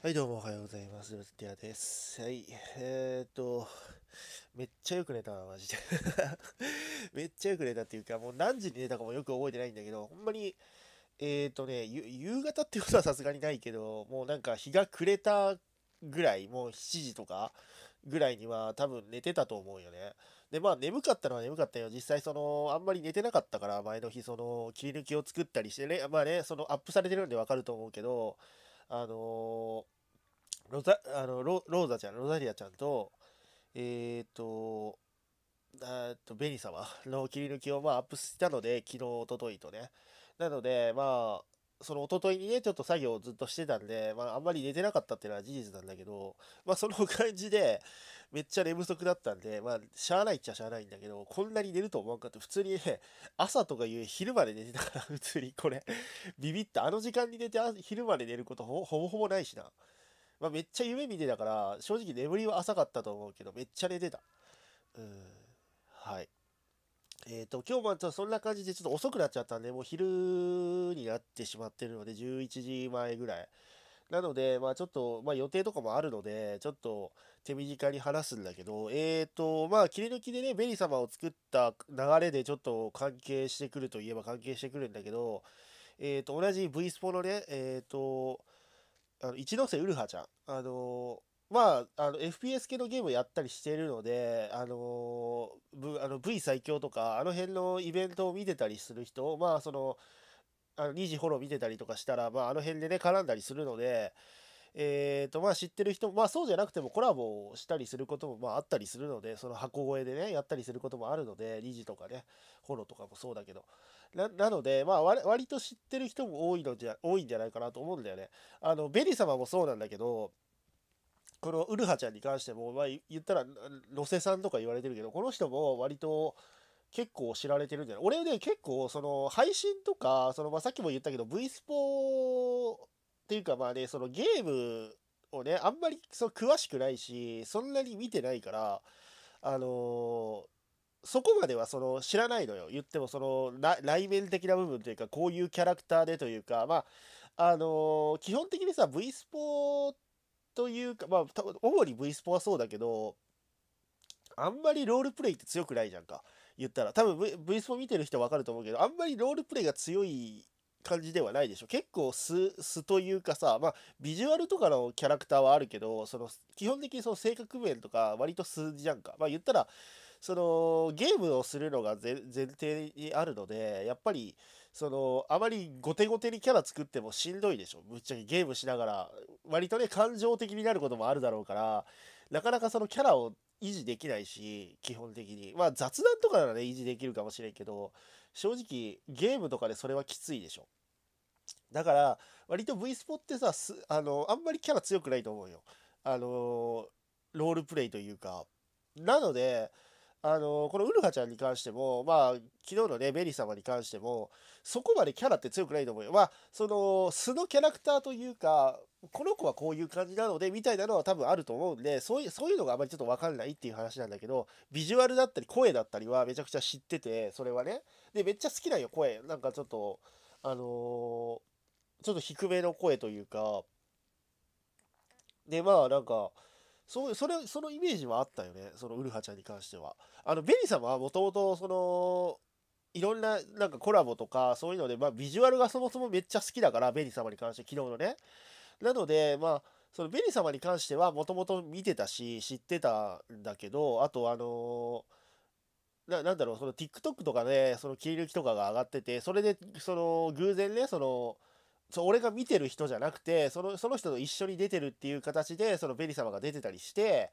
はい、どうもおはようございます。ルティアです。はい、えー、っと、めっちゃよく寝たな、マジで めっちゃよく寝たっていうか、もう何時に寝たかもよく覚えてないんだけど、ほんまに、えー、っとね、夕方ってことはさすがにないけど、もうなんか日が暮れたぐらい、もう7時とかぐらいには多分寝てたと思うよね。で、まあ眠かったのは眠かったよ。実際その、あんまり寝てなかったから、前の日その、切り抜きを作ったりしてね、まあね、そのアップされてるんでわかると思うけど、あのー、ロザあのロローザちゃんロザリアちゃんとえっ、ー、とえっと、ベニ様の切り抜きをまあアップしたので、昨日、おとといとね。なので、まあ、その一昨日にね、ちょっと作業をずっとしてたんで、まあ、あんまり寝てなかったっていうのは事実なんだけど、まあ、その感じで、めっちゃ寝不足だったんで、まあ、しゃあないっちゃしゃあないんだけど、こんなに寝ると思わんかって、普通にね、朝とかいう昼まで寝てたから、普通にこれ、ビビった。あの時間に寝て、昼まで寝ることほほぼほぼないしな。まあ、めっちゃ夢見てたから、正直眠りは浅かったと思うけど、めっちゃ寝てた。うん。えっ、ー、と、今日もちょそんな感じでちょっと遅くなっちゃったんで、もう昼になってしまってるので、11時前ぐらい。なので、まあちょっと、まあ予定とかもあるので、ちょっと手短に話すんだけど、えっ、ー、と、まあ切り抜きでね、ベリー様を作った流れでちょっと関係してくるといえば関係してくるんだけど、えっ、ー、と、同じ V スポのね、えっ、と、あの一ノ瀬ウルハちゃん、あのまあ、あの、FPS 系のゲームやったりしてるので、あのー、あの V 最強とか、あの辺のイベントを見てたりする人、まあ、その、あの2時フォロー見てたりとかしたら、まあ、あの辺でね、絡んだりするので、えっ、ー、と、まあ、知ってる人、まあ、そうじゃなくてもコラボをしたりすることも、まあ、あったりするので、その箱越えでね、やったりすることもあるので、2時とかね、フォローとかもそうだけど。ななので、まあ割、割と知ってる人も多いのじゃ、多いんじゃないかなと思うんだよね。あの、ベリ様もそうなんだけど、このウルハちゃんに関しても、まあ、言ったら、ロセさんとか言われてるけど、この人も割と結構知られてるんじゃない俺ね、結構、その、配信とか、その、まあ、さっきも言ったけど、V スポっていうか、まあね、そのゲームをね、あんまりそ詳しくないし、そんなに見てないから、あのーそこまではその知らないのよ言ってもその内面的な部分というかこういうキャラクターでというかまああのー、基本的にさ V スポっというか、まあ、主に V スポはそうだけど、あんまりロールプレイって強くないじゃんか。言ったら。多分 v, v スポ見てる人わかると思うけど、あんまりロールプレイが強い感じではないでしょ。結構素、素というかさ、まあ、ビジュアルとかのキャラクターはあるけど、その、基本的にその性格面とか割と素じゃんか。まあ、言ったら、そのゲームをするのが前提にあるのでやっぱりそのあまり後手後手にキャラ作ってもしんどいでしょぶっちゃけゲームしながら割とね感情的になることもあるだろうからなかなかそのキャラを維持できないし基本的にまあ雑談とかならね維持できるかもしれんけど正直ゲームとかでそれはきついでしょだから割と V スポってさあのあんまりキャラ強くないと思うよあのロールプレイというかなのであのこのウルハちゃんに関しても、まあ、昨日のね、メリ様に関しても、そこまでキャラって強くないと思うよ。まあ、その、素のキャラクターというか、この子はこういう感じなので、みたいなのは多分あると思うんで、そういう、そういうのがあまりちょっとわかんないっていう話なんだけど、ビジュアルだったり声だったりはめちゃくちゃ知ってて、それはね。で、めっちゃ好きなんよ、声。なんかちょっと、あのー、ちょっと低めの声というか、で、まあ、なんか、そう、それ、そのイメージはあったよね。そのウルハちゃんに関しては。あの、ベリ様はもともと、その、いろんな、なんかコラボとか、そういうので、まあ、ビジュアルがそもそもめっちゃ好きだから、ベリ様に関して、昨日のね。なので、まあ、そのベリ様に関しては、もともと見てたし、知ってたんだけど、あと、あのー、なんだろう、その TikTok とかね、その切り抜きとかが上がってて、それで、その、偶然ね、その、そう俺が見てる人じゃなくてそのその人と一緒に出てるっていう形でそのベリ様が出てたりして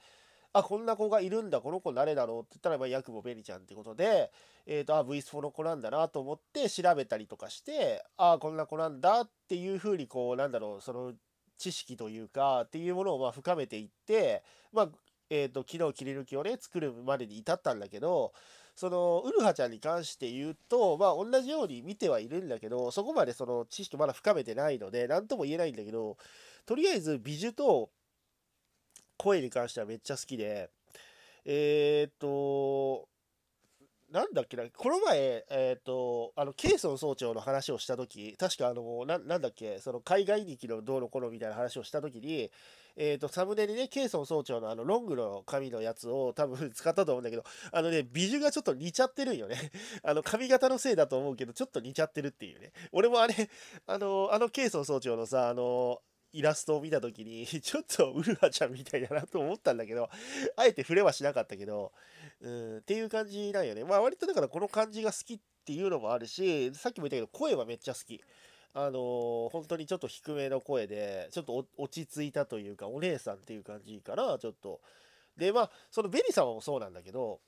あこんな子がいるんだこの子誰だろうって言ったら、まあ、ヤクボベリちゃんってことで、えーと、あ V4 の子なんだなと思って調べたりとかしてあこんな子なんだっていうふうにこうなんだろうその知識というかっていうものをまあ深めていって、まあえーと、と昨日切り抜きをね作るまでに至ったんだけどそのウルハちゃんに関して言うと、まあ、同じように見てはいるんだけど、そこまでその知識まだ深めてないので、何とも言えないんだけど、とりあえず美術と声に関してはめっちゃ好きで、えー、っと、なんだっけな、この前、えっ、ー、と、あの、ケイソン総長の話をしたとき、確かあの、な、なんだっけ、その、海外きのどうのこうのみたいな話をしたときに、えっ、ー、と、サムネにね、ケイソン総長のあの、ロングの髪のやつを多分使ったと思うんだけど、あのね、美女がちょっと似ちゃってるんよね。あの、髪型のせいだと思うけど、ちょっと似ちゃってるっていうね。俺もあれ、あの、あの、ケイソン総長のさ、あの、イラストを見た時に、ちょっとウルハちゃんみたいだなと思ったんだけど、あえて触れはしなかったけど、うん、っていう感じなんよね。まあ割とだからこの感じが好きっていうのもあるし、さっきも言ったけど声はめっちゃ好き。あのー、本当にちょっと低めの声で、ちょっと落ち着いたというか、お姉さんっていう感じかな、ちょっと。で、まあ、そのベリ様もそうなんだけど、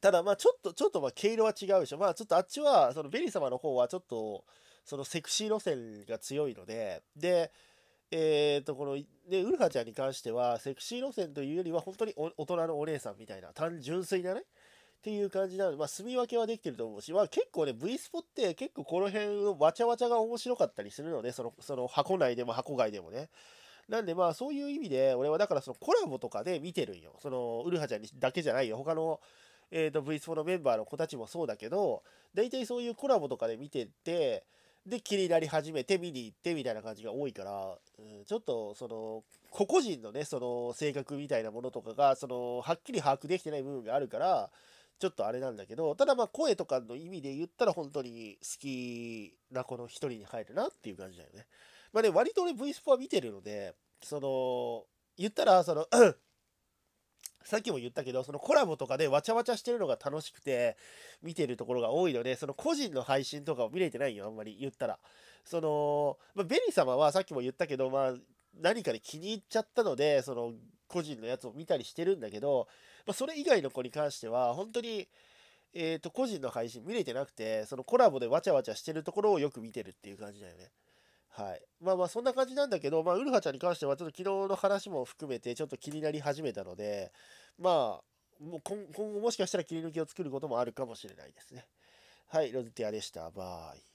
ただまあちょっと、ちょっとまあ毛色は違うでしょ。まあちょっとあっちは、そのベリ様の方はちょっと、そのセクシー路線が強いので、で、えー、と、この、で、ウルハちゃんに関しては、セクシー路線というよりは、本当に大人のお姉さんみたいな、単純粋なね、っていう感じなので、まあ、住み分けはできてると思うし、まあ、結構ね、V スポって結構この辺のわちゃわちゃが面白かったりするので、その、その箱内でも箱外でもね。なんでまあそういう意味で、俺はだからそのコラボとかで見てるんよ。その、ウルハちゃんだけじゃないよ。他の、えっ、ー、と、V スポのメンバーの子たちもそうだけど、大体そういうコラボとかで見てて、で気になり始めて見に行ってみたいな感じが多いから、うん、ちょっとその個々人のねその性格みたいなものとかがそのはっきり把握できてない部分があるからちょっとあれなんだけどただまあ声とかの意味で言ったら本当に好きな子の一人に入るなっていう感じだよね。まあね割と俺 V スポは見てるのでその言ったらそのさっきも言ったけど、そのコラボとかでわちゃわちゃしてるのが楽しくて、見てるところが多いので、その個人の配信とかを見れてないよ、あんまり言ったら。その、まあ、ベニ様はさっきも言ったけど、まあ、何かで気に入っちゃったので、その、個人のやつを見たりしてるんだけど、まあ、それ以外の子に関しては、本当に、えっ、ー、と、個人の配信見れてなくて、そのコラボでわちゃわちゃしてるところをよく見てるっていう感じだよね。はい。まあまあそんな感じなんだけど、まあ、ウルハちゃんに関してはちょっと昨日の話も含めてちょっと気になり始めたのでまあもう今後もしかしたら切り抜きを作ることもあるかもしれないですね。はい、ロズティアでした。バイ。